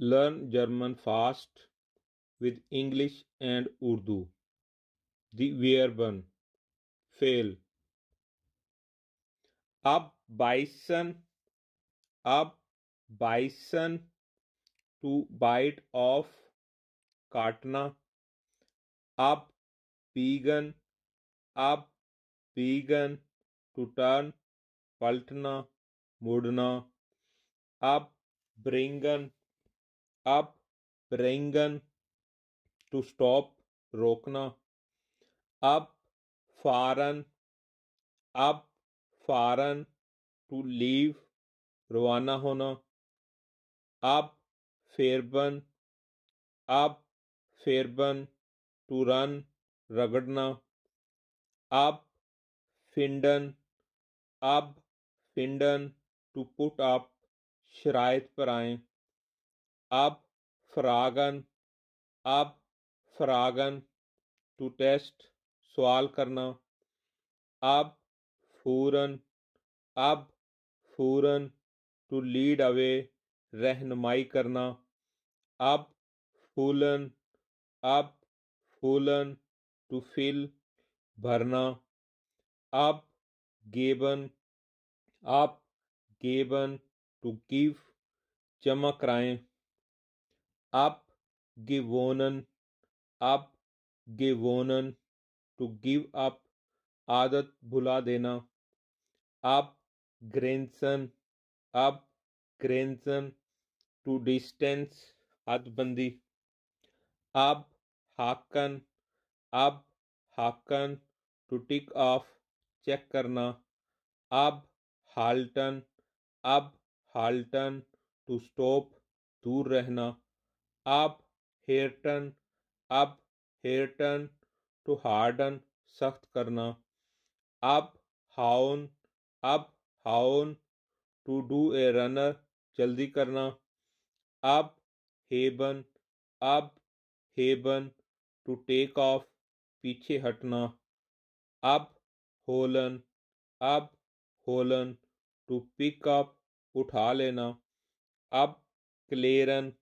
learn German fast with English and Urdu. The Verben fail. Ab beißen, ab beißen, to bite off, katna. Ab vegan, ab vegan, to turn, paltna, mudna. Ab bringen, अप रेंगन to stop रोकना अप फारन अप फारन to leave रवाना होना अब फेरबन अब फेरबन टू रन रगड़ना अप फिंडन अप फिंडन टू पुट अप शरायत पर आएं ab fragen ab fragen to test सवाल करना अब फूरन अब फूरन टू लीड अवे रहनुमाई करना अब फूलन अब फूलन टू फिल भरना अब गेबन अब गेबन टू गिव जमा कराएं abgewonnen abgewonnen to give up आदत भुला देना आप ग्रेंसन आप ग्रेंसन टू डिस्टेंस हदबंदी आप हाकन आप हाकन टू टिक ऑफ चेक करना अब हाल्टन अब हाल्टन टू स्टॉप दूर रहना अब हेरटन अब हेरटन टू हार्डन सख्त करना अब हाउन अब हाउन टू डू ए रनर जल्दी करना अब हेबन अब हेबन टू टेक ऑफ पीछे हटना अब होलन अब होलन टू पिक अप उठा लेना अब क्लेरन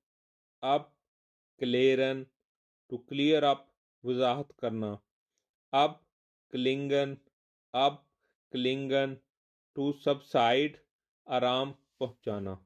अब क्लेरन टू क्लियर अप वजाहत करना अब क्लिंगन अब क्लिंगन टू सबसाइड आराम पहुंचाना